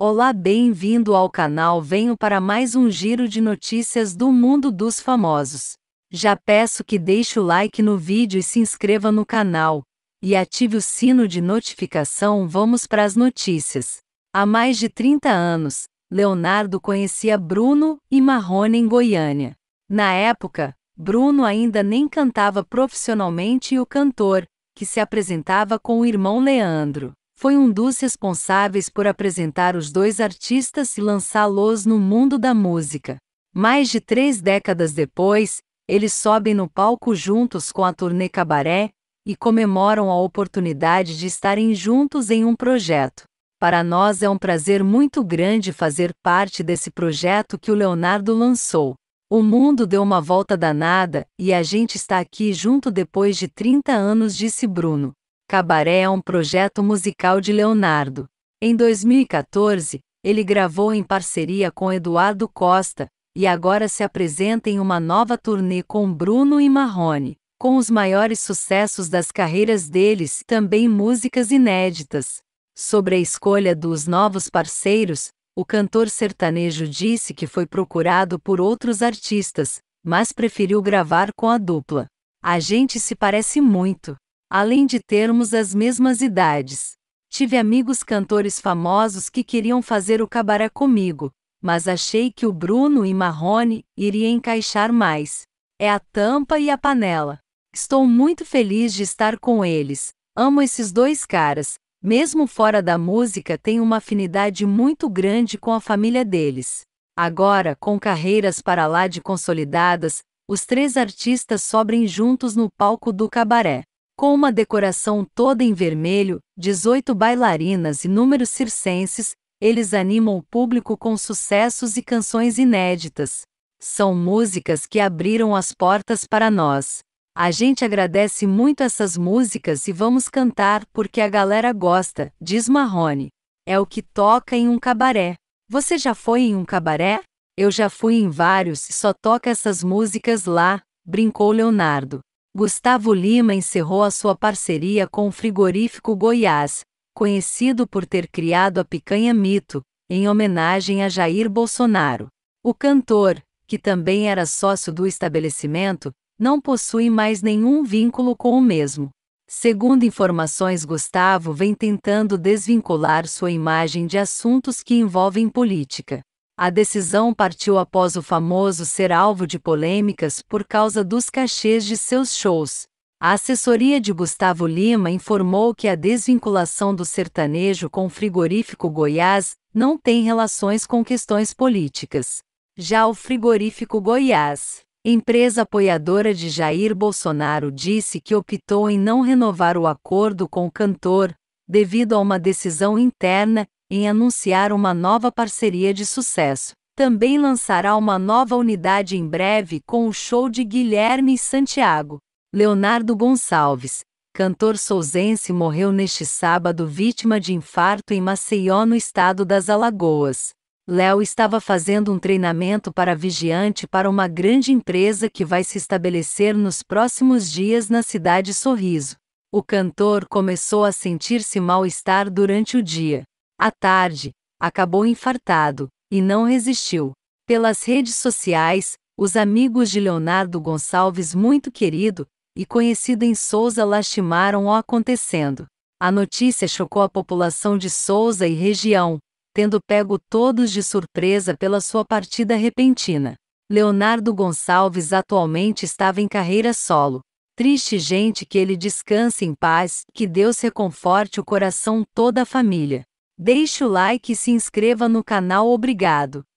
Olá, bem-vindo ao canal. Venho para mais um giro de notícias do mundo dos famosos. Já peço que deixe o like no vídeo e se inscreva no canal. E ative o sino de notificação. Vamos para as notícias. Há mais de 30 anos, Leonardo conhecia Bruno e Marrone em Goiânia. Na época, Bruno ainda nem cantava profissionalmente e o cantor, que se apresentava com o irmão Leandro, foi um dos responsáveis por apresentar os dois artistas e lançá-los no mundo da música. Mais de três décadas depois, eles sobem no palco juntos com a turnê Cabaré e comemoram a oportunidade de estarem juntos em um projeto. Para nós é um prazer muito grande fazer parte desse projeto que o Leonardo lançou. O mundo deu uma volta danada e a gente está aqui junto depois de 30 anos, disse Bruno. Cabaré é um projeto musical de Leonardo. Em 2014, ele gravou em parceria com Eduardo Costa, e agora se apresenta em uma nova turnê com Bruno e Marrone, com os maiores sucessos das carreiras deles, também músicas inéditas. Sobre a escolha dos novos parceiros, o cantor sertanejo disse que foi procurado por outros artistas, mas preferiu gravar com a dupla. A gente se parece muito além de termos as mesmas idades. Tive amigos cantores famosos que queriam fazer o cabaré comigo, mas achei que o Bruno e Marrone iriam encaixar mais. É a tampa e a panela. Estou muito feliz de estar com eles. Amo esses dois caras. Mesmo fora da música, tenho uma afinidade muito grande com a família deles. Agora, com carreiras para lá de consolidadas, os três artistas sobrem juntos no palco do cabaré. Com uma decoração toda em vermelho, 18 bailarinas e números circenses, eles animam o público com sucessos e canções inéditas. São músicas que abriram as portas para nós. A gente agradece muito essas músicas e vamos cantar porque a galera gosta, diz Marrone. É o que toca em um cabaré. Você já foi em um cabaré? Eu já fui em vários e só toca essas músicas lá, brincou Leonardo. Gustavo Lima encerrou a sua parceria com o frigorífico Goiás, conhecido por ter criado a picanha mito, em homenagem a Jair Bolsonaro. O cantor, que também era sócio do estabelecimento, não possui mais nenhum vínculo com o mesmo. Segundo informações, Gustavo vem tentando desvincular sua imagem de assuntos que envolvem política. A decisão partiu após o famoso ser alvo de polêmicas por causa dos cachês de seus shows. A assessoria de Gustavo Lima informou que a desvinculação do sertanejo com o frigorífico Goiás não tem relações com questões políticas. Já o frigorífico Goiás, empresa apoiadora de Jair Bolsonaro, disse que optou em não renovar o acordo com o cantor, devido a uma decisão interna em anunciar uma nova parceria de sucesso. Também lançará uma nova unidade em breve com o show de Guilherme e Santiago. Leonardo Gonçalves, cantor souzense, morreu neste sábado vítima de infarto em Maceió, no estado das Alagoas. Léo estava fazendo um treinamento para vigiante para uma grande empresa que vai se estabelecer nos próximos dias na cidade Sorriso. O cantor começou a sentir-se mal-estar durante o dia. À tarde, acabou infartado e não resistiu. Pelas redes sociais, os amigos de Leonardo Gonçalves, muito querido e conhecido em Souza, lastimaram o acontecendo. A notícia chocou a população de Souza e região, tendo pego todos de surpresa pela sua partida repentina. Leonardo Gonçalves atualmente estava em carreira solo. Triste gente que ele descanse em paz, que Deus reconforte o coração toda a família. Deixe o like e se inscreva no canal. Obrigado.